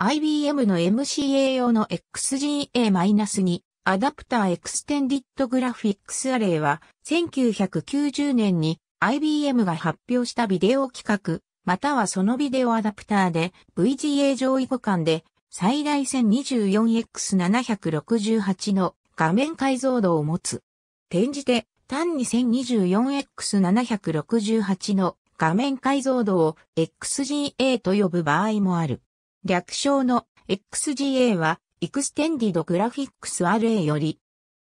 IBM の MCA 用の XGA-2 アダプターエクステンディットグラフィックスアレイは1990年に IBM が発表したビデオ企画またはそのビデオアダプターで VGA 上位互換で最大 1024X768 の画面解像度を持つ。転じて単に 1024X768 の画面解像度を XGA と呼ぶ場合もある。略称の XGA は Extended Graphics Array より、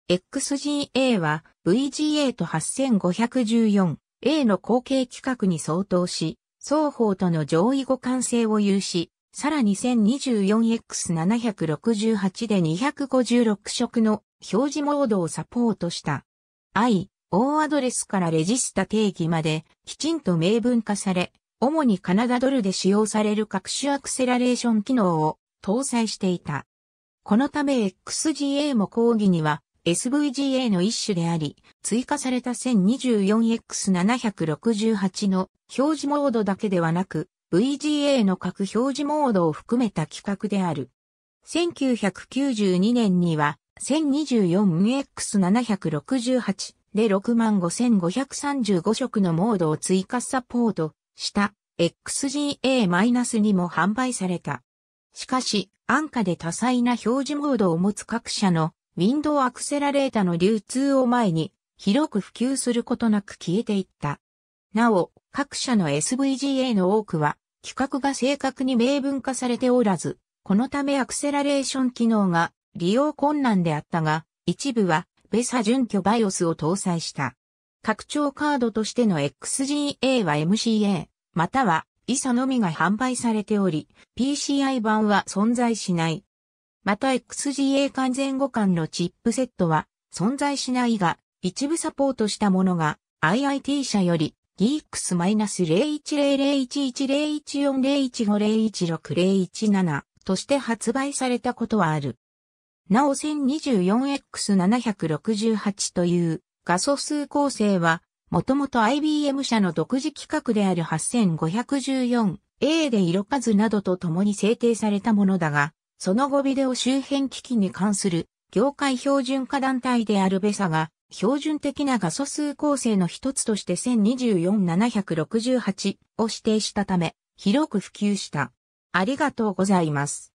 XGA は VGA と 8514A の後継規格に相当し、双方との上位互換性を有し、さらに 1024X768 で256色の表示モードをサポートした。I、O アドレスからレジスタ定義まできちんと明文化され、主にカナダドルで使用される各種アクセラレーション機能を搭載していた。このため XGA も講義には SVGA の一種であり、追加された 1024X768 の表示モードだけではなく、VGA の各表示モードを含めた規格である。1992年には 1024X768 で65,535色のモードを追加サポートした XGA- にも販売された。しかし、安価で多彩な表示モードを持つ各社のウィンドウアクセラレータの流通を前に広く普及することなく消えていった。なお、各社の SVGA の多くは規格が正確に明文化されておらず、このためアクセラレーション機能が利用困難であったが、一部はベサ準拠バイオスを搭載した。拡張カードとしての XGA は MCA、または ISA のみが販売されており、PCI 版は存在しない。また XGA 完全互換のチップセットは存在しないが、一部サポートしたものが IIT 社より d x 0 1 0 0 1 1 0 1 4 0 1 5 0 1 6 0 1 7として発売されたことはある。なお 1024X768 という画素数構成は、もともと IBM 社の独自規格である 8514A で色数などと共に制定されたものだが、その後ビデオ周辺機器に関する業界標準化団体であるベサが、標準的な画素数構成の一つとして1024768を指定したため、広く普及した。ありがとうございます。